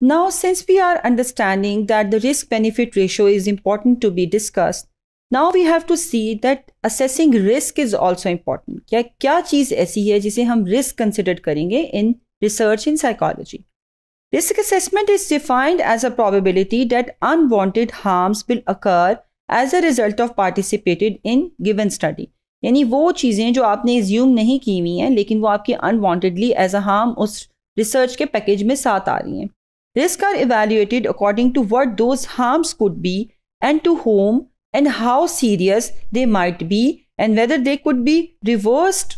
Now, since we are understanding that the risk benefit ratio is important to be discussed, now we have to see that assessing risk is also important. क्या क्या चीज़ ऐसी है जिसे हम risk considered करेंगे in research in psychology? Risk assessment is defined as a probability that unwanted harms will occur as a result of participated in given study. यानी वो चीज़ें जो आपने assume नहीं की हुई हैं लेकिन वो आपकी unwantedly as a harm उस research के package में साथ आ रही हैं Risks are evaluated according to what those harms could be and to whom and how serious they might be and whether they could be reversed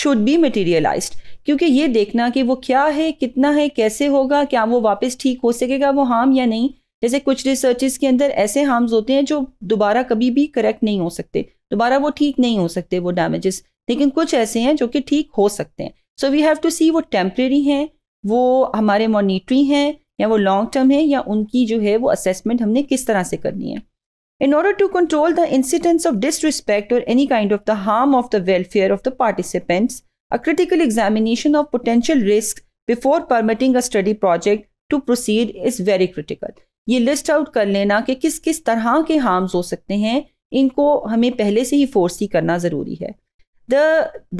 should be materialized क्योंकि ये देखना कि वो क्या है कितना है कैसे होगा क्या वो वापस ठीक हो सकेगा वो हार्म या नहीं जैसे कुछ रिसर्चेस के अंदर ऐसे हार्म्स होते हैं जो दोबारा कभी भी करेक्ट नहीं हो सकते दोबारा वो ठीक नहीं हो सकते वो डैमेजेस लेकिन कुछ ऐसे हैं जो कि ठीक हो सकते हैं so we have to see वो टेम्प्रेरी हैं वो हमारे मॉनिटरी हैं या वो लॉन्ग टर्म है या उनकी जो है वो असेसमेंट हमने किस तरह से करनी है in order to control the incidence of disrespect और any kind of the harm of the welfare of the participants a critical examination of potential risk before permitting a study project to proceed is very critical ये list out कर लेना कि किस किस तरह के harms हो सकते हैं इनको हमें पहले से ही फोर्स ही करना ज़रूरी है the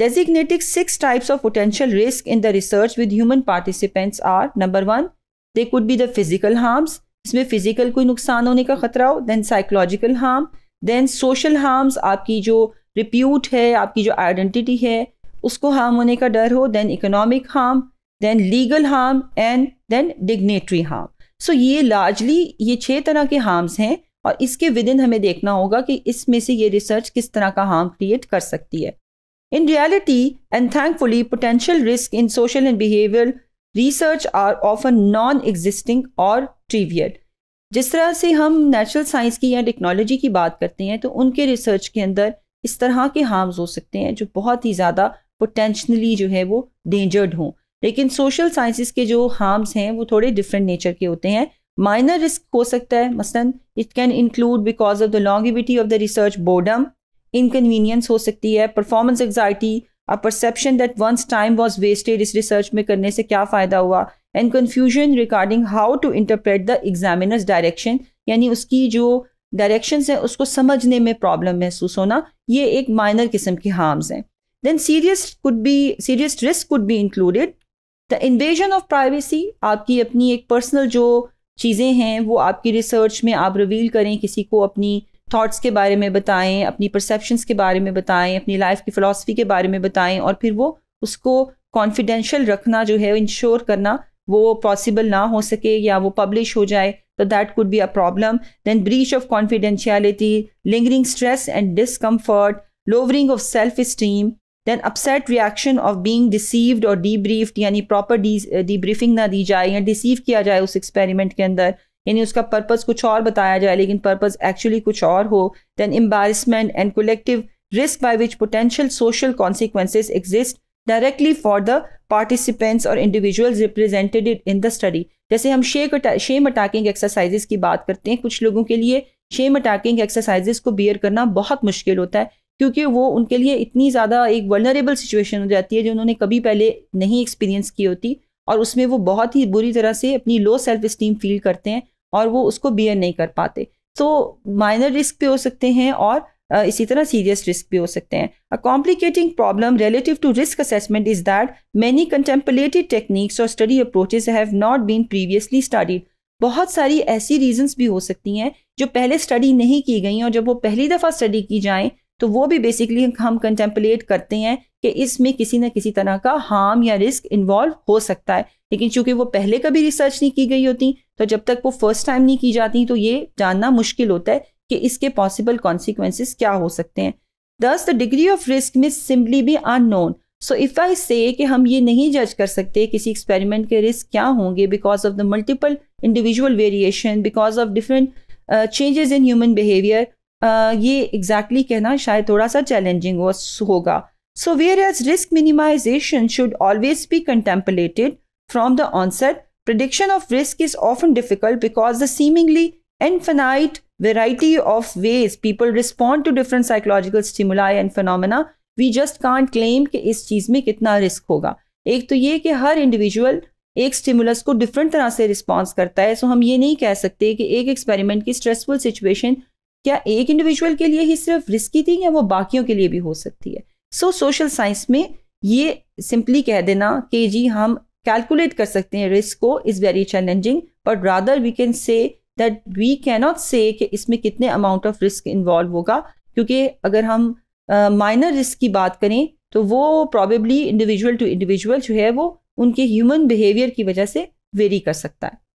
designated six types of potential risk in the research with human participants are number one, they could be the physical harms, इसमें फिजिकल कोई नुकसान होने का खतरा हो then psychological harm then social harms आपकी जो रिप्यूट है आपकी जो आइडेंटिटी है उसको हार्म होने का डर हो then economic harm then legal harm and then dignitary harm so ये लार्जली ये छः तरह के हार्म्स हैं और इसके विद इन हमें देखना होगा कि इसमें से ये रिसर्च किस तरह का हार्म क्रिएट कर सकती है In reality, and thankfully, potential risks in social and behavioral research are often non existing or trivial. जिस तरह से हम नेचुरल साइंस की या टेक्नोलॉजी की बात करते हैं तो उनके रिसर्च के अंदर इस तरह के हार्म्स हो सकते हैं जो बहुत ही ज़्यादा पोटेंशनली जो है वो डेंजर्ड हों लेकिन सोशल साइंसिस के जो हार्म्स हैं वो थोड़े डिफरेंट नेचर के होते हैं माइनर रिस्क हो सकता है मसलन it can include because of the longevity of the research boredom inconvenience हो सकती है performance anxiety a perception that once time was wasted इस रिसर्च में करने से क्या फ़ायदा हुआ and confusion regarding how to interpret the examiner's direction यानी उसकी जो डायरेक्शन है उसको समझने में प्रॉब्लम महसूस होना ये एक माइनर किस्म के हार्म्स हैं then serious could be serious risk could be included the invasion of privacy आपकी अपनी एक पर्सनल जो चीज़ें हैं वो आपकी रिसर्च में आप रिवील करें किसी को अपनी थाट्स के बारे में बताएं अपनी परसेप्शंस के बारे में बताएं अपनी लाइफ की फ़िलासफ़ी के बारे में बताएं और फिर वो उसको कॉन्फिडेंशियल रखना जो है इंश्योर करना वो पॉसिबल ना हो सके या वो पब्लिश हो जाए तो that could be a problem then breach of confidentiality lingering stress and discomfort lowering of self esteem then upset reaction of being deceived और डीब्रीफ्ड यानी प्रॉपर डी डीब्रीफिंग ना दी जाए या डिसीव किया जाए उस एक्सपेरिमेंट के अंदर यानी उसका पर्पज़ कुछ और बताया जाए लेकिन पर्पज़ एक्चुअली कुछ और हो then embarrassment and collective risk by which potential social consequences exist directly for the participants और individual represented in the study जैसे हम शेम शेम अटैकिंग एक्सरसाइजेस की बात करते हैं कुछ लोगों के लिए शेम अटैकिंग एक्सरसाइजेस को बियर करना बहुत मुश्किल होता है क्योंकि वो उनके लिए इतनी ज़्यादा एक वर्नरेबल सिचुएशन हो जाती है जो उन्होंने कभी पहले नहीं एक्सपीरियंस की होती और उसमें वो बहुत ही बुरी तरह से अपनी लो सेल्फ इस्टीम फील करते हैं और वो उसको बियर नहीं कर पाते तो माइनर रिस्क पे हो सकते हैं और इसी तरह सीरियस रिस्क भी हो सकते हैं a complicating problem relative to risk assessment is that many contemplative techniques और study approaches have not been previously studied बहुत सारी ऐसी रीजंस भी हो सकती हैं जो पहले स्टडी नहीं की गई और जब वो पहली दफ़ा स्टडी की जाएं तो वो भी बेसिकली हम कंटेम्पलेट करते हैं कि इसमें किसी ना किसी तरह का हार्म या रिस्क इन्वॉल्व हो सकता है लेकिन चूंकि वो पहले कभी रिसर्च नहीं की गई होती तो जब तक वो फर्स्ट टाइम नहीं की जाती तो ये जानना मुश्किल होता है कि इसके पॉसिबल कॉन्सिक्वेंसेस क्या हो सकते हैं thus the degree of risk में सिंपली भी known so if I say कि हम ये नहीं जज कर सकते किसी एक्सपेरिमेंट के रिस्क क्या होंगे because of the multiple individual variation because of different changes in human behaviour ये एग्जैक्टली exactly कहना शायद थोड़ा सा चैलेंजिंग होगा so whereas risk minimization should always be contemplated from the onset prediction of risk is often difficult because the seemingly infinite variety of ways people respond to different psychological stimuli and phenomena we just can't claim कि इस चीज़ में कितना risk होगा एक तो ये कि हर इंडिविजुअल एक स्टिमुलस को डिफरेंट तरह से रिस्पॉन्स करता है सो so हम ये नहीं कह सकते कि एक एक्सपेरिमेंट की स्ट्रेसफुल सिचुएशन क्या एक इंडिविजुअल के लिए ही सिर्फ रिस्की थी या वो बाकियों के लिए भी हो सकती है सो सोशल साइंस में ये सिंपली कह देना कि जी हम कैलकुलेट कर सकते हैं रिस्क को is very challenging but rather we can say that we cannot say कि इसमें कितने अमाउंट ऑफ रिस्क इन्वॉल्व होगा क्योंकि अगर हम माइनर uh, रिस्क की बात करें तो वो प्रॉबेबली इंडिविजुअल टू इंडिविजुअल जो है वो उनके ह्यूमन बिहेवियर की वजह से वेरी कर सकता है